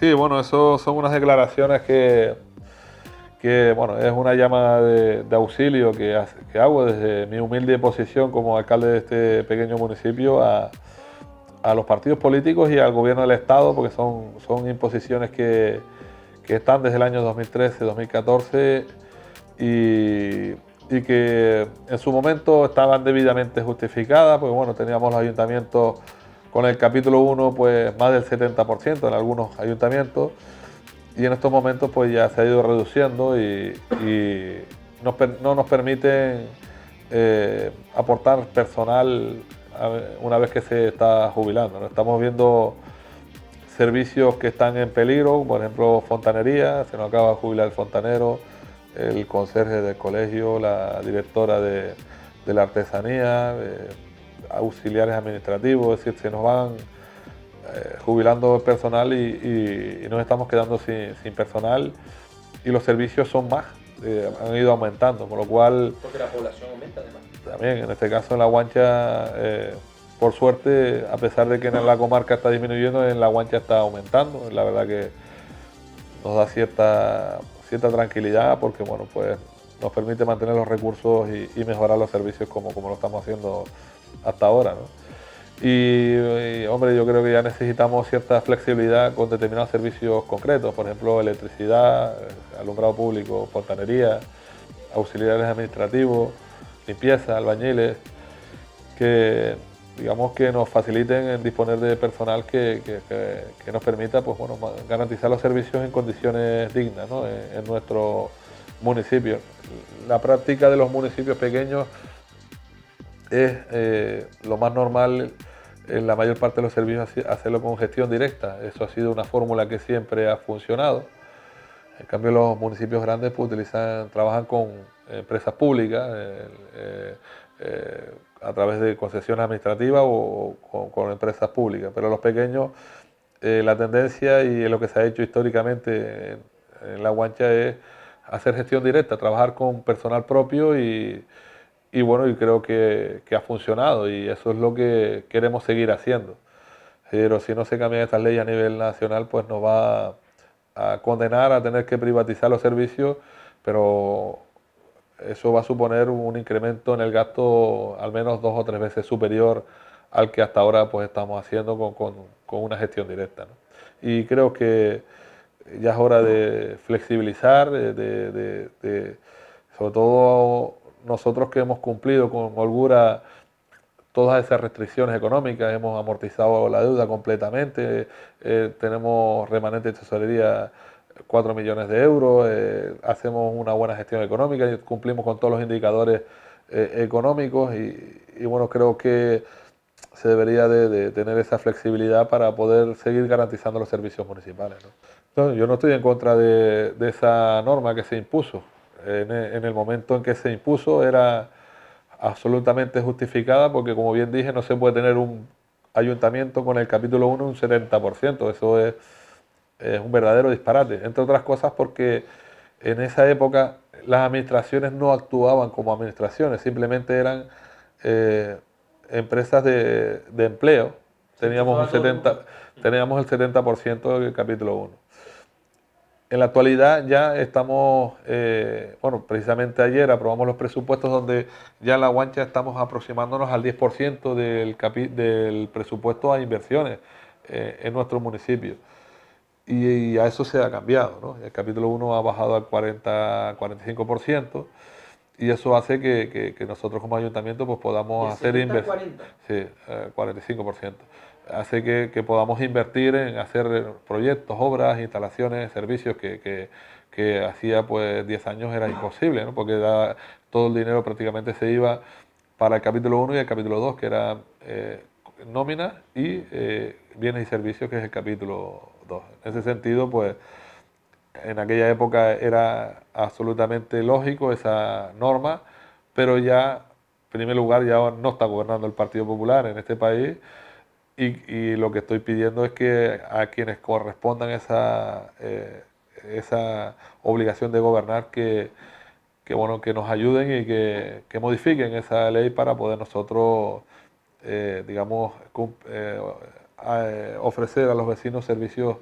Sí, bueno, eso son unas declaraciones que, que bueno, es una llamada de, auxilio que, hago desde mi humilde posición como alcalde de este pequeño municipio a, los partidos políticos y al gobierno del Estado, porque son, son imposiciones que, están desde el año 2013-2014 y, y, que en su momento estaban debidamente justificadas, porque bueno, teníamos los ayuntamientos con el capítulo 1 pues más del 70% en algunos ayuntamientos y en estos momentos pues ya se ha ido reduciendo y, no nos permiten eh, aportar personal una vez que se está jubilando. Estamos viendo servicios que están en peligro, por ejemplo fontanería, se nos acaba de jubilar el fontanero, el conserje del colegio, la directora de, la artesanía. Eh, auxiliares administrativos, es decir, se nos van eh, jubilando jubilando personal y, nos estamos quedando sin, personal y los servicios son más, eh, han ido aumentando, con lo cual... Porque la población aumenta además. También, en este caso en la guancha, eh, por suerte, a pesar de que en la comarca está disminuyendo, en la guancha está aumentando, la verdad que nos da cierta, cierta tranquilidad porque, bueno, pues nos permite mantener los recursos y, mejorar los servicios como, como lo estamos haciendo hasta ahora. Y, hombre, yo creo que ya necesitamos cierta flexibilidad con determinados servicios concretos, por ejemplo, electricidad, eh, alumbrado público, fontanería, auxiliares administrativos, limpieza, albañiles, que digamos que nos faciliten en disponer de personal que, nos permita pues, bueno, garantizar los servicios en condiciones dignas en nuestro municipio. La práctica de los municipios pequeños es eh, lo más normal en la mayor parte de los servicios hacerlo con gestión directa. Eso ha sido una fórmula que siempre ha funcionado. En cambio, los municipios grandes pues, trabajan con empresas públicas eh, eh, a través de concesiones administrativas o, con, empresas públicas. Pero los pequeños, la tendencia y lo que se ha hecho históricamente en, en La Guancha es hacer gestión directa, trabajar con personal propio y y bueno, y creo que, ha funcionado y eso es lo que queremos seguir haciendo. Pero si no se cambia esta ley a nivel nacional, pues nos va a condenar a tener que privatizar los servicios, pero eso va a suponer un incremento en el gasto al menos dos o tres veces superior al que hasta ahora pues estamos haciendo con, una gestión directa. Y creo que ya es hora de flexibilizar, sobre todo nosotros que hemos cumplido con holgura todas esas restricciones económicas, hemos amortizado la deuda completamente, eh, tenemos remanente de tesorería 4 millones de euros, eh, hacemos una buena gestión económica, y cumplimos con todos los indicadores eh, económicos y, bueno, creo que se debería de, tener esa flexibilidad para poder seguir garantizando los servicios municipales. yo no estoy en contra de esa norma que se impuso, e, en, el momento en que se impuso era absolutamente justificada porque como bien dije no se puede tener un ayuntamiento con el capítulo 1 un 70%, eso es, un verdadero disparate, entre otras cosas porque en esa época las administraciones no actuaban como administraciones, simplemente eran eh, empresas de, empleo. Teníamos, un 70, teníamos el 70% del capítulo 1. En la actualidad ya estamos, eh, bueno, precisamente ayer aprobamos los presupuestos donde ya en la guancha estamos aproximándonos al 10% del, del presupuesto a inversiones eh, en nuestro municipio. Y, a eso se ha cambiado, ¿no? El capítulo 1 ha bajado al 40-45%, y eso hace que, nosotros como ayuntamiento pues podamos hacer inversión Sí, 45%. Eh, hace que, podamos invertir en hacer proyectos, obras, instalaciones, servicios que, hacía pues 10 años era imposible, porque todo el dinero prácticamente se iba para el capítulo 1 y el capítulo 2, que era eh, nómina y eh, bienes y servicios, que es el capítulo 2. En ese sentido, pues en aquella época era absolutamente lógico esa norma, pero ya, en primer lugar, ya no está gobernando el Partido Popular en este país y, lo que estoy pidiendo es que a quienes correspondan esa, eh, esa obligación de gobernar, que, bueno, que nos ayuden y que, modifiquen esa ley para poder nosotros, eh, digamos, eh, ofrecer a los vecinos servicios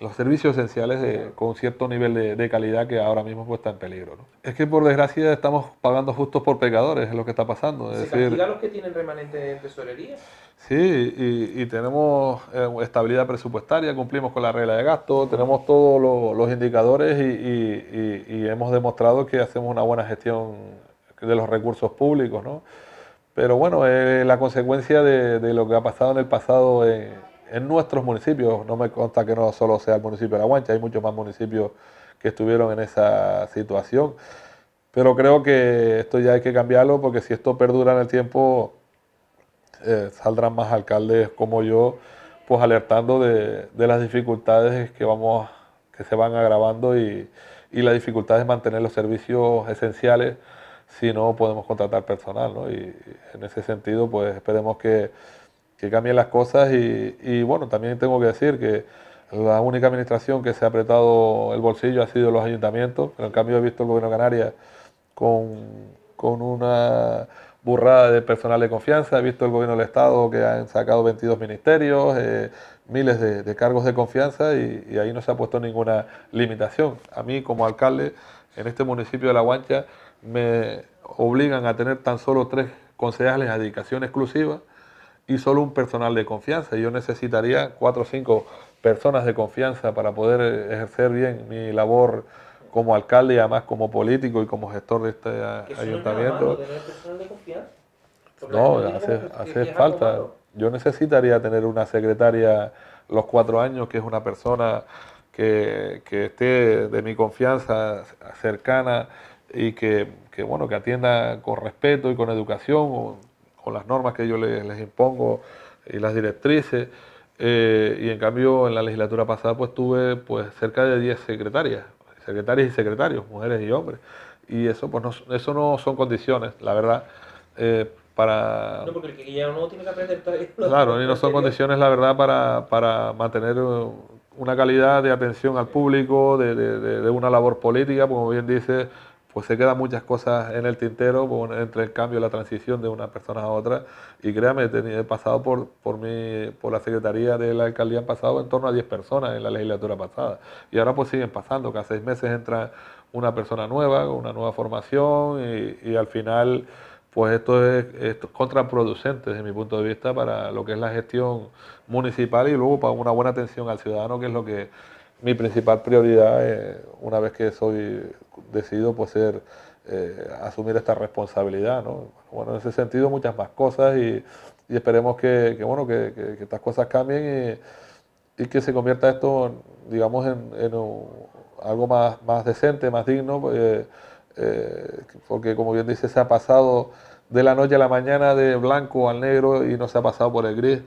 los servicios esenciales con cierto nivel de, calidad que ahora mismo pues está en peligro. Es que por desgracia estamos pagando justos por pecadores, es lo que está pasando. ¿Se decir, los que tienen remanente de tesorería? Sí, y, tenemos eh, estabilidad presupuestaria, cumplimos con la regla de gasto, tenemos todos los indicadores y, hemos demostrado que hacemos una buena gestión de los recursos públicos. Pero bueno, la consecuencia de, lo que ha pasado en el pasado... Eh, en nuestros municipios, no me consta que no solo sea el municipio de La Guancha, hay muchos más municipios que estuvieron en esa situación. Pero creo que esto ya hay que cambiarlo porque si esto perdura en el tiempo, eh, saldrán más alcaldes como yo, pues alertando de, las dificultades que, vamos, que se van agravando y, la dificultad de mantener los servicios esenciales si no podemos contratar personal. Y en ese sentido, pues esperemos que que cambien las cosas y, bueno, también tengo que decir que la única administración que se ha apretado el bolsillo ha sido los ayuntamientos, pero en cambio he visto el gobierno de Canarias con, una burrada de personal de confianza, he visto el gobierno del Estado que han sacado 22 ministerios, eh, miles de, cargos de confianza y, y, ahí no se ha puesto ninguna limitación. A mí como alcalde en este municipio de La Guancha me obligan a tener tan solo tres concejales a dedicación exclusiva y solo un personal de confianza. Yo necesitaría cuatro o cinco personas de confianza para poder eh, ejercer bien mi labor como alcalde y además como político y como gestor de este eh, ayuntamiento. No, hace, falta. Yo necesitaría tener una secretaria los cuatro años, que es una persona que, esté de mi confianza cercana y que, que, bueno, que atienda con respeto y con educación con las normas que yo les, impongo y las directrices. Eh, y en cambio en la legislatura pasada pues tuve pues cerca de 10 secretarias, secretarias y secretarios, mujeres y hombres. Y eso pues no, eso no son condiciones, la verdad, eh, para... No, porque el ya no tiene que aprender Claro, y no son condiciones, la verdad, para, para mantener una calidad de atención al público, de, de, una labor política, como bien dice, pues se quedan muchas cosas en el tintero pues, entre el cambio, y la transición de una persona a otra. Y créame, he pasado por, por, por la Secretaría de la Alcaldía, han pasado en torno a 10 personas en la legislatura pasada. Y ahora pues siguen pasando, cada seis meses entra una persona nueva, una nueva formación y, al final pues esto es, contraproducente desde mi punto de vista para lo que es la gestión municipal y luego para una buena atención al ciudadano, que es lo que mi principal prioridad, eh, una vez que soy decidido, pues ser, eh, asumir esta responsabilidad. ¿no? Bueno, en ese sentido muchas más cosas y, esperemos que, bueno, que, estas cosas cambien y, que se convierta esto, digamos, en, algo más, más decente, más digno, eh, porque como bien dice, se ha pasado de la noche a la mañana de blanco al negro y no se ha pasado por el gris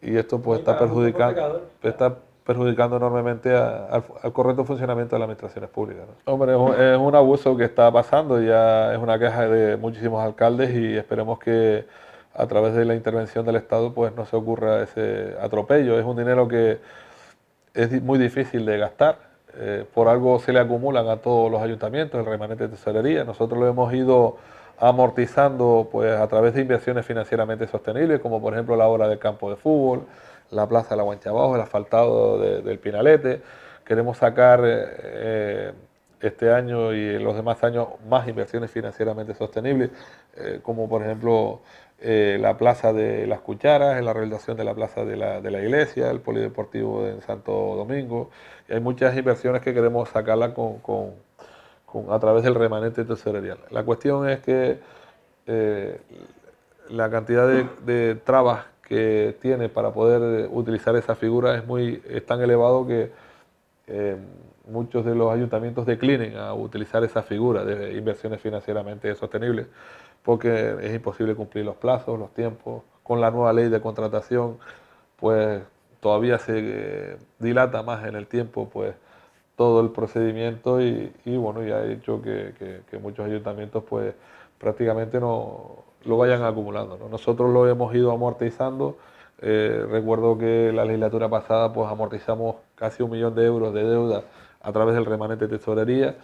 y esto pues está perjudicando, está perjudicando enormemente al, correcto funcionamiento de las administraciones públicas. Hombre, es un, abuso que está pasando, ya es una queja de muchísimos alcaldes y esperemos que a través de la intervención del Estado pues no se ocurra ese atropello. Es un dinero que es muy difícil de gastar, eh, por algo se le acumulan a todos los ayuntamientos el remanente de tesorería. Nosotros lo hemos ido amortizando pues a través de inversiones financieramente sostenibles, como por ejemplo la obra del campo de fútbol, la plaza de la Guancha Abajo, el asfaltado del Pinalete. Queremos sacar eh, eh, este año y en los demás años más inversiones financieramente sostenibles, eh, como por ejemplo la Plaza de las Cucharas, la realización de la Plaza de la, Iglesia, el Polideportivo en Santo Domingo. hay muchas inversiones que queremos sacarla con, a través del remanente tesorerial. La cuestión es que la cantidad de, de trabas que tiene para poder utilizar esa figura es, muy, tan elevado que eh, muchos de los ayuntamientos declinen a utilizar esa figura de inversiones financieramente sostenibles, porque es imposible cumplir los plazos, los tiempos. Con la nueva ley de contratación, pues todavía se eh, dilata más en el tiempo, pues todo el procedimiento y, bueno, ya ha hecho que, que muchos ayuntamientos pues prácticamente no, lo vayan acumulando. Nosotros lo hemos ido amortizando. Eh, recuerdo que la legislatura pasada pues amortizamos casi un millón de euros de deuda a través del remanente de tesorería.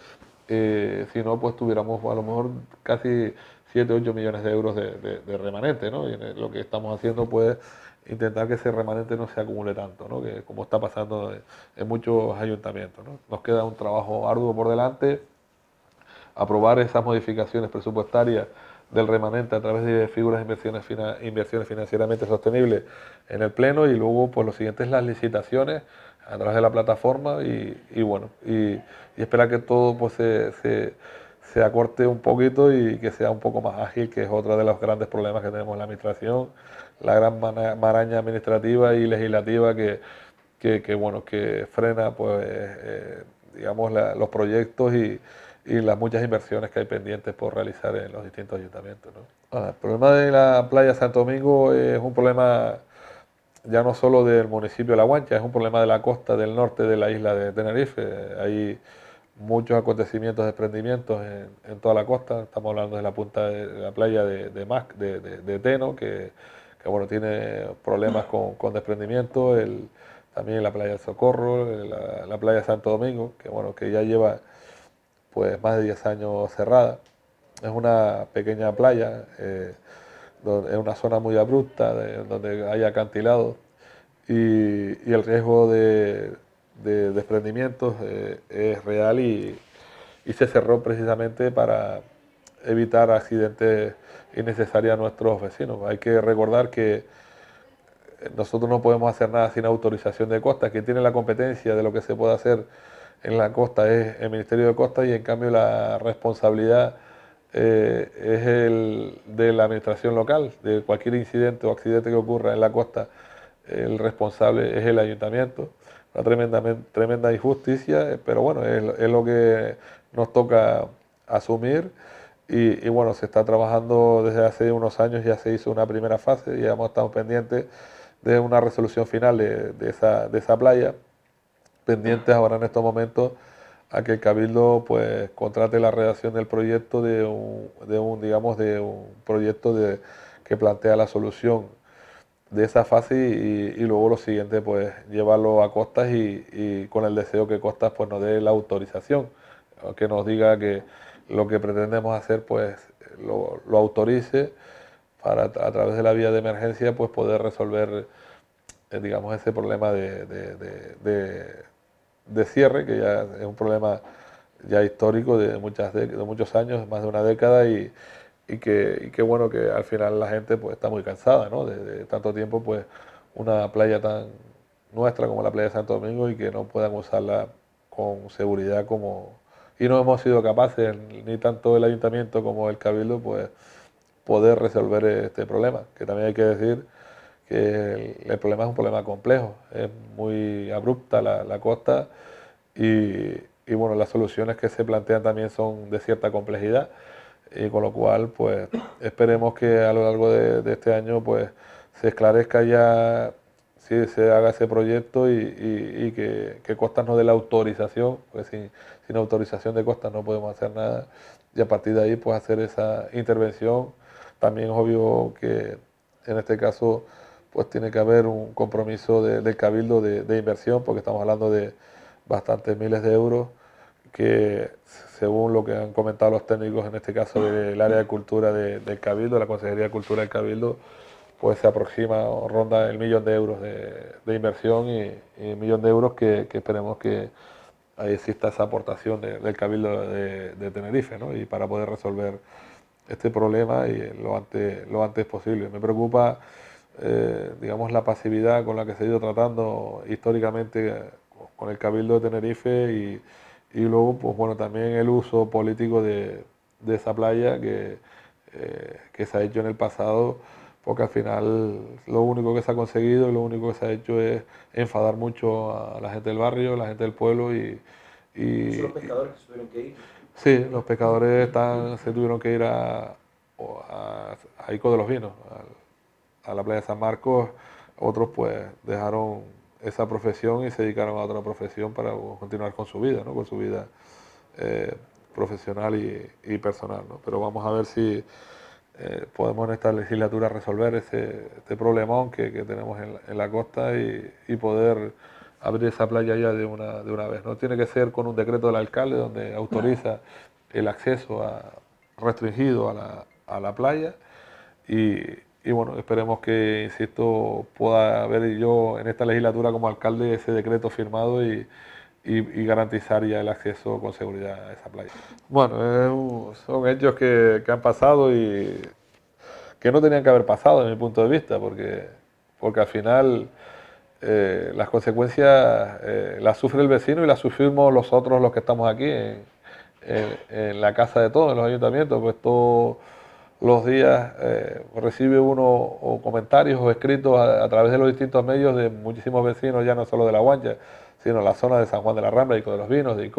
Eh, si no, pues tuviéramos a lo mejor casi 7, 8 millones de euros de, remanente. Y lo que estamos haciendo pues intentar que ese remanente no se acumule tanto, que como está pasando en muchos ayuntamientos. Nos queda un trabajo arduo por delante, aprobar esas modificaciones presupuestarias del remanente a través de figuras de inversiones, financieramente sostenibles en el Pleno y luego pues, lo siguiente es las licitaciones a través de la plataforma y, bueno, y, y, esperar que todo pues se, se, acorte un poquito y que sea un poco más ágil, que es otro de los grandes problemas que tenemos en la administración, la gran maraña administrativa y legislativa que, bueno, que frena pues eh, digamos los proyectos y y las muchas inversiones que hay pendientes por realizar en los distintos ayuntamientos. el problema de la playa Santo Domingo es un problema ya no solo del municipio de La Guancha, es un problema de la costa del norte de la isla de Tenerife. Hay muchos acontecimientos, de desprendimientos en, toda la costa. Estamos hablando de la punta de, la playa de, Teno, que, bueno, tiene problemas con, desprendimientos... desprendimiento. también la playa del Socorro, la, la playa Santo Domingo, que bueno, que ya lleva pues más de 10 años cerrada. Es una pequeña playa, eh, es una zona muy abrupta, donde hay acantilados y, el riesgo de, desprendimientos eh, es real y, se cerró precisamente para evitar accidentes innecesarios a nuestros vecinos. Hay que recordar que nosotros no podemos hacer nada sin autorización de costa, que tiene la competencia de lo que se puede hacer en la costa es el Ministerio de Costa y en cambio la responsabilidad eh, es el de la administración local, de cualquier incidente o accidente que ocurra en la costa, el responsable es el ayuntamiento. Una tremenda, tremenda injusticia, eh, pero bueno, es, lo que nos toca asumir. Y, bueno, se está trabajando desde hace unos años, ya se hizo una primera fase y hemos estado pendientes de una resolución final de, esa, de esa playa pendientes ahora en estos momentos a que el Cabildo pues contrate la redacción del proyecto de un, digamos de un proyecto de, que plantea la solución de esa fase y, luego lo siguiente pues llevarlo a Costas y, con el deseo que Costas pues nos dé la autorización que nos diga que lo que pretendemos hacer pues lo, lo autorice para a través de la vía de emergencia pues poder resolver eh, digamos ese problema de de cierre, que ya es un problema ya histórico de, muchas muchos años, más de una década, y, y que, y bueno que al final la gente pues está muy cansada, ¿no? De, de, tanto tiempo, pues una playa tan nuestra como la playa de Santo Domingo y que no puedan usarla con seguridad como... Y no hemos sido capaces, ni tanto el ayuntamiento como el cabildo, pues poder resolver este problema, que también hay que decir que el, problema es un problema complejo, es muy abrupta la, costa y, bueno, las soluciones que se plantean también son de cierta complejidad y con lo cual pues esperemos que a lo largo de, este año pues se esclarezca ya si se haga ese proyecto y, que, que, Costas de dé la autorización, pues sin, sin autorización de Costas no podemos hacer nada y a partir de ahí pues hacer esa intervención. También es obvio que en este caso pues tiene que haber un compromiso del cabildo de, inversión, porque estamos hablando de bastantes miles de euros, que según lo que han comentado los técnicos, en este caso del área de cultura del cabildo, la Consejería de Cultura del cabildo, pues se aproxima o ronda el millón de euros de, inversión y, el millón de euros que, esperemos que exista esa aportación del Cabildo de, Tenerife, ¿no? Y para poder resolver este problema y lo antes, lo antes posible. Me preocupa eh, digamos, la pasividad con la que se ha ido tratando históricamente eh, con el Cabildo de Tenerife y, luego, pues bueno, también el uso político de, esa playa que, eh, que, se ha hecho en el pasado, porque al final lo único que se ha conseguido y lo único que se ha hecho es enfadar mucho a la gente del barrio, a la gente del pueblo y... y los pescadores tuvieron que ir? Sí, los pescadores se tuvieron que ir a, a, de los Vinos, a la playa de San Marcos, otros pues dejaron esa profesión y se dedicaron a otra profesión para continuar con su vida, ¿no? con su vida eh, profesional y, personal. ¿no? Pero vamos a ver si eh, podemos en esta legislatura resolver este problemón que, tenemos en la, costa y, poder abrir esa playa ya de una, de una vez. No tiene que ser con un decreto del alcalde donde autoriza el acceso a, restringido a la, a la playa y, y bueno, esperemos que, insisto, pueda haber yo en esta legislatura como alcalde ese decreto firmado y, garantizar ya el acceso con seguridad a esa playa. Bueno, son hechos que, han pasado y que no tenían que haber pasado, en mi punto de vista, porque, porque al final eh, las consecuencias eh, las sufre el vecino y las sufrimos nosotros los que estamos aquí, en, la casa de todos, en los ayuntamientos, pues todo los días eh, recibe uno o comentarios o escritos a, través de los distintos medios de muchísimos vecinos, ya no solo de La Guancha, sino la zona de San Juan de la Rambla, y de los Vinos, de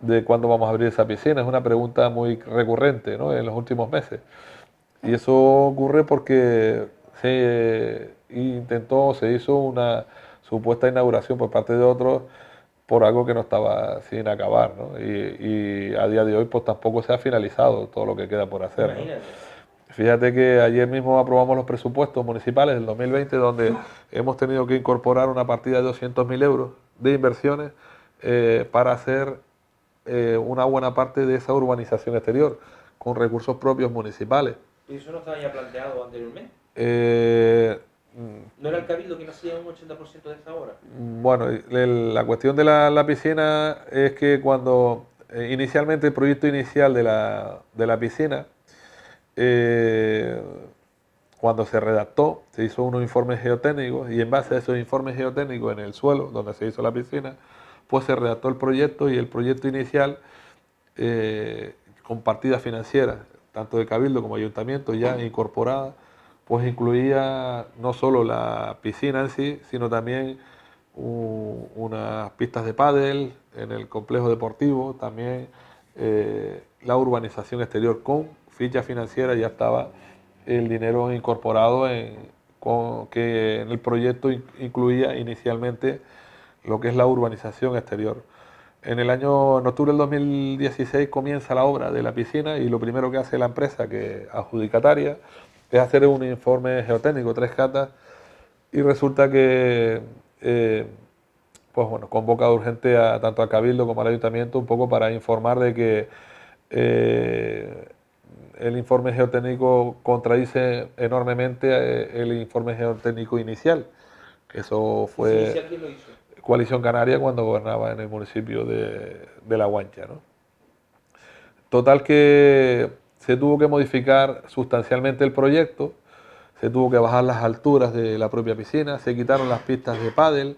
de cuándo vamos a abrir esa piscina. Es una pregunta muy recurrente en los últimos meses. Y eso ocurre porque se intentó, se hizo una supuesta inauguración por parte de otros por algo que no estaba sin acabar, ¿no? Y, a día de hoy pues tampoco se ha finalizado todo lo que queda por hacer. Fíjate que ayer mismo aprobamos los presupuestos municipales del 2020 donde hemos tenido que incorporar una partida de 200.000 euros de inversiones eh, para hacer eh, una buena parte de esa urbanización exterior con recursos propios municipales. ¿Y eso no estaba ya planteado anteriormente? Eh, Mm. ¿No era el cabildo quien hacía un 80% de esa obra? Bueno, la cuestión de la, piscina es que cuando eh, inicialmente el proyecto inicial de la, piscina, eh, cuando se redactó, se hizo unos informes geotécnicos y en base a esos informes geotécnicos en el suelo donde se hizo la piscina, pues se redactó el proyecto y el proyecto inicial eh, con partidas financieras, tanto de cabildo como ayuntamiento ya incorporadas pues incluía no solo la piscina en sí, sino también unas pistas de pádel en el complejo deportivo, también eh, la urbanización exterior con ficha financiera ya estaba el dinero incorporado en, que en el proyecto incluía inicialmente lo que es la urbanización exterior. En el año en octubre del 2016 comienza la obra de la piscina y lo primero que hace la empresa que adjudicataria es hacer un informe geotécnico, tres catas, y resulta que, eh, pues bueno, convoca urgente a, tanto al Cabildo como al Ayuntamiento un poco para informar de que eh, el informe geotécnico contradice enormemente eh, el informe geotécnico inicial. Eso fue Coalición Canaria cuando gobernaba en el municipio de, La Guancha. Total que se tuvo que modificar sustancialmente el proyecto, se tuvo que bajar las alturas de la propia piscina, se quitaron las pistas de pádel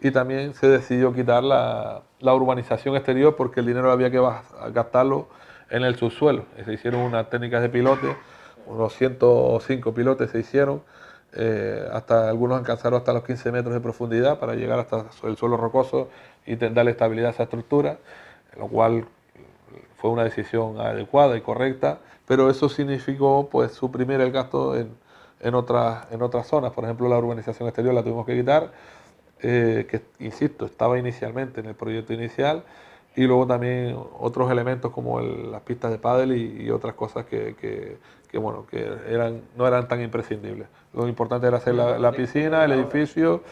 y también se decidió quitar la, urbanización exterior porque el dinero había que gastarlo en el subsuelo. Se hicieron unas técnicas de pilote, unos 105 pilotes se hicieron, eh, hasta algunos alcanzaron hasta los 15 metros de profundidad para llegar hasta el suelo rocoso y darle estabilidad a esa estructura, lo cual fue una decisión adecuada y correcta, pero eso significó pues suprimir el gasto en, otras, en otras zonas. Por ejemplo, la urbanización exterior la tuvimos que quitar, eh, que insisto, estaba inicialmente en el proyecto inicial, y luego también otros elementos como las pistas de pádel y, otras cosas que, bueno que eran no eran tan imprescindibles. Lo importante era hacer la, piscina, el edificio,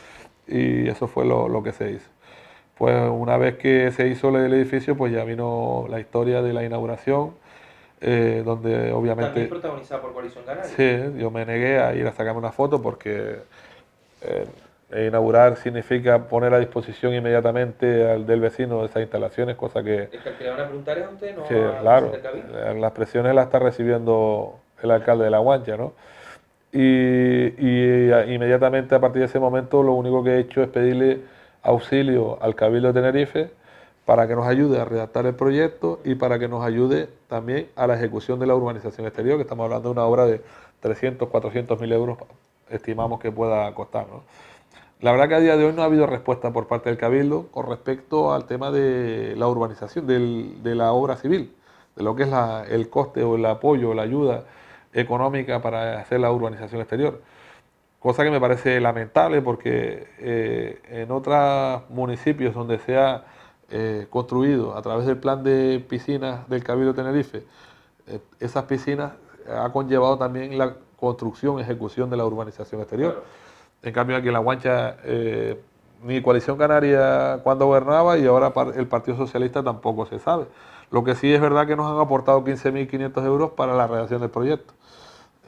y eso fue lo, lo que se hizo pues una vez que se hizo el edificio, pues ya vino la historia de la inauguración, eh, donde obviamente... También protagonizada por Coalición Canaria. Sí, yo me negué a ir a sacarme una foto porque eh, eh, inaugurar significa poner a disposición inmediatamente al, del vecino De esas instalaciones, cosa que... Es que, le van a preguntar a usted, sí, claro, las presiones las está recibiendo el alcalde de La Guancha, ¿no? y, inmediatamente a partir de ese momento lo único que he hecho es pedirle auxilio al Cabildo de Tenerife para que nos ayude a redactar el proyecto y para que nos ayude también a la ejecución de la urbanización exterior, que estamos hablando de una obra de 300, 400 mil euros, estimamos que pueda costar. La verdad que a día de hoy no ha habido respuesta por parte del Cabildo con respecto al tema de la urbanización, de la obra civil, de lo que es el coste o el apoyo o la ayuda económica para hacer la urbanización exterior cosa que me parece lamentable porque eh, en otros municipios donde se ha eh, construido a través del plan de piscinas del Cabildo de Tenerife, eh, esas piscinas ha conllevado también la construcción, ejecución de la urbanización exterior. En cambio aquí en La Guancha ni Coalición Canaria cuando gobernaba y ahora el Partido Socialista tampoco se sabe. Lo que sí es verdad que nos han aportado 15.500 euros para la redacción del proyecto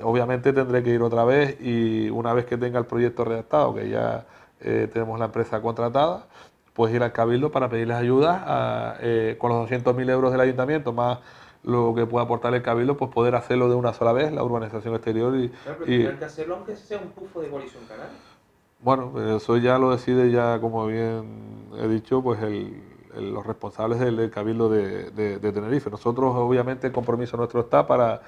obviamente tendré que ir otra vez y una vez que tenga el proyecto redactado, que ya eh, tenemos la empresa contratada, pues ir al cabildo para pedirles ayuda eh, con los 200.000 euros del ayuntamiento más lo que pueda aportar el cabildo, pues poder hacerlo de una sola vez, la urbanización exterior y... Claro, pero que hacerlo aunque sea un pufo de colisión canal. Bueno, eso ya lo decide ya, como bien he dicho, pues el, los responsables del, cabildo de Tenerife. Nosotros, obviamente, el compromiso nuestro está para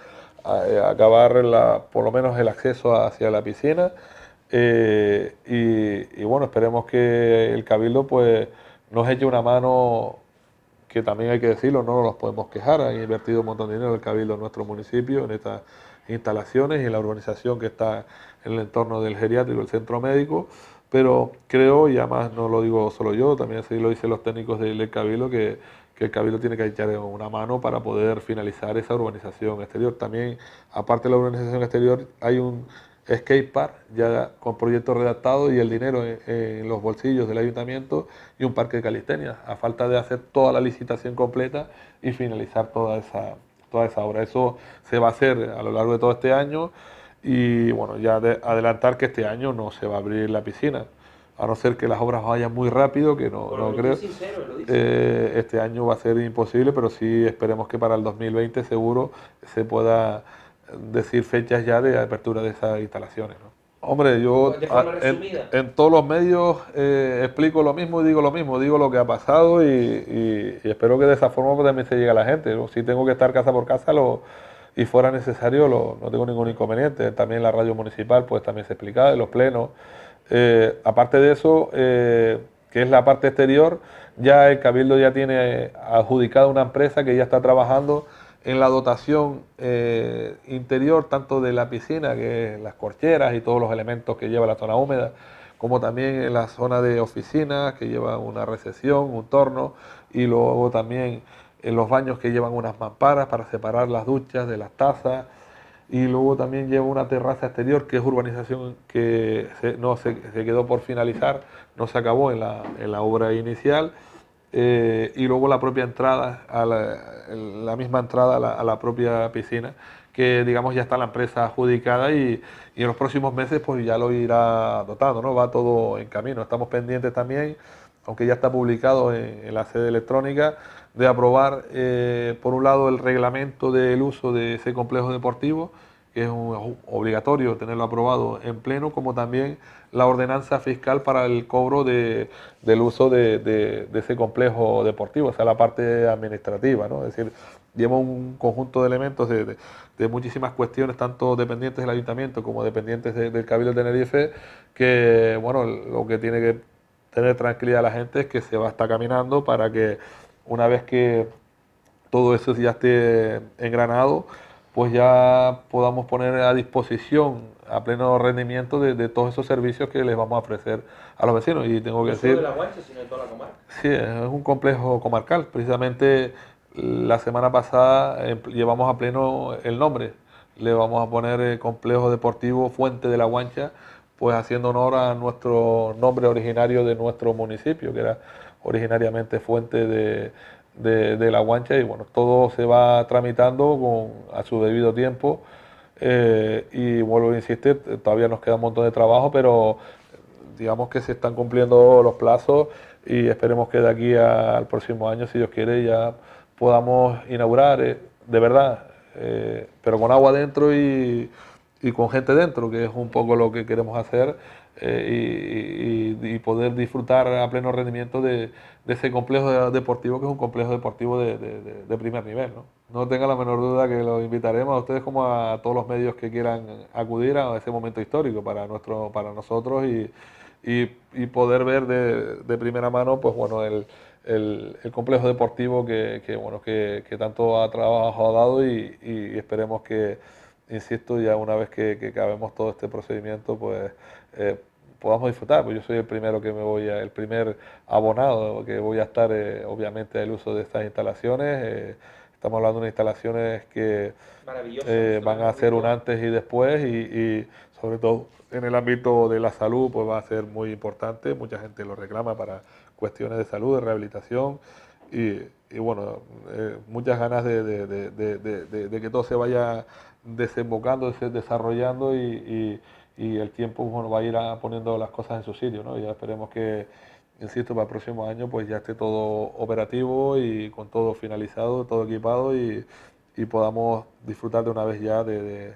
acabar por lo menos el acceso hacia la piscina. Eh, y, y, bueno, esperemos que el Cabildo pues nos eche una mano, que también hay que decirlo, no nos podemos quejar, han invertido un montón de dinero el Cabildo en nuestro municipio, en estas instalaciones y en la urbanización que está en el entorno del geriátrico, el centro médico, pero creo, y además no lo digo solo yo, también así lo dicen los técnicos del Cabildo, que que el Cabildo tiene que echar una mano para poder finalizar esa urbanización exterior. También, aparte de la urbanización exterior, hay un skate park ya con proyecto redactado y el dinero en, los bolsillos del ayuntamiento y un parque de calistenia, a falta de hacer toda la licitación completa y finalizar toda esa, toda esa obra. Eso se va a hacer a lo largo de todo este año y bueno, ya de, adelantar que este año no se va a abrir la piscina a no ser que las obras vayan muy rápido, que no, no creo. Eh, este año va a ser imposible, pero sí esperemos que para el 2020 seguro se pueda decir fechas ya de apertura de esas instalaciones. Hombre, yo en, todos los medios eh, explico lo mismo y digo lo mismo, digo lo que ha pasado y, espero que de esa forma también se llegue a la gente. Si tengo que estar casa por casa y fuera necesario, no tengo ningún inconveniente. También la radio municipal pues también se explicaba, en los plenos. Eh, aparte de eso, eh, que es la parte exterior, ya el Cabildo ya tiene eh, adjudicada una empresa que ya está trabajando en la dotación interior, tanto de la piscina, que es las corcheras y todos los elementos que lleva la zona húmeda, como también en la zona de oficinas, que lleva una recesión, un torno, y luego también en los baños que llevan unas mamparas para separar las duchas de las tazas y luego también lleva una terraza exterior que es urbanización que se, no se, quedó por finalizar, no se acabó en la, obra inicial eh, y luego la propia entrada, a la, misma entrada a la, propia piscina que digamos ya está la empresa adjudicada y, en los próximos meses pues ya lo irá dotando, ¿no? va todo en camino, estamos pendientes también aunque ya está publicado en, la sede electrónica, de aprobar, eh, por un lado, el reglamento del uso de ese complejo deportivo, que es, obligatorio tenerlo aprobado en pleno, como también la ordenanza fiscal para el cobro del uso de, ese complejo deportivo, o sea, la parte administrativa, ¿no? Es decir, lleva un conjunto de elementos de, muchísimas cuestiones, tanto dependientes del ayuntamiento como dependientes del Cabildo de Tenerife, que, bueno, lo que tiene que tener tranquilidad a la gente es que se va a estar caminando para que una vez que todo eso ya esté engranado, pues ya podamos poner a disposición a pleno rendimiento de, todos esos servicios que les vamos a ofrecer a los vecinos. Y tengo que no decir. de la sino toda la Sí, es un complejo comarcal. Precisamente la semana pasada em, llevamos a pleno el nombre. Le vamos a poner el eh, complejo deportivo Fuente de la Guancha pues haciendo honor a nuestro nombre originario de nuestro municipio, que era originariamente fuente de, La Guancha, y bueno, todo se va tramitando a su debido tiempo. Eh, y vuelvo a insistir, todavía nos queda un montón de trabajo, pero digamos que se están cumpliendo los plazos y esperemos que de aquí al próximo año, si Dios quiere, ya podamos inaugurar, eh, de verdad, eh, pero con agua adentro y y con gente dentro, que es un poco lo que queremos hacer eh, y, poder disfrutar a pleno rendimiento de, ese complejo deportivo, que es un complejo deportivo de, primer nivel. ¿no? no tenga la menor duda que lo invitaremos a ustedes como a todos los medios que quieran acudir a ese momento histórico para, nuestro, para nosotros y, poder ver de, primera mano pues, bueno, el, complejo deportivo que, bueno, que, tanto ha trabajado dado y esperemos que insisto, ya una vez que, que acabemos todo este procedimiento, pues eh, podamos disfrutar, pues yo soy el primero que me voy a, el primer abonado que voy a estar, eh, obviamente, al uso de estas instalaciones. Eh, estamos hablando de instalaciones que van a ser un antes y después y, sobre todo en el ámbito de la salud, pues va a ser muy importante. Mucha gente lo reclama para cuestiones de salud, de rehabilitación. Y, bueno, eh, muchas ganas de, que todo se vaya desembocando, desarrollando y, el tiempo bueno, va a ir poniendo las cosas en su sitio. ¿no? Ya esperemos que, insisto, para el próximo año pues ya esté todo operativo y con todo finalizado, todo equipado y, podamos disfrutar de una vez ya de,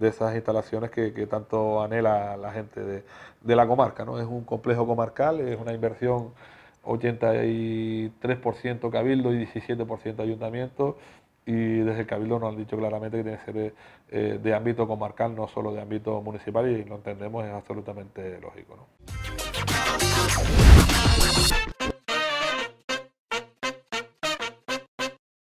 esas instalaciones que, tanto anhela la gente de, la comarca. ¿no? Es un complejo comarcal, es una inversión 83% cabildo y 17% ayuntamiento y desde el Cabildo nos han dicho claramente que tiene que ser eh, de, ámbito comarcal, no solo de ámbito municipal, y lo entendemos, es absolutamente lógico. ¿no?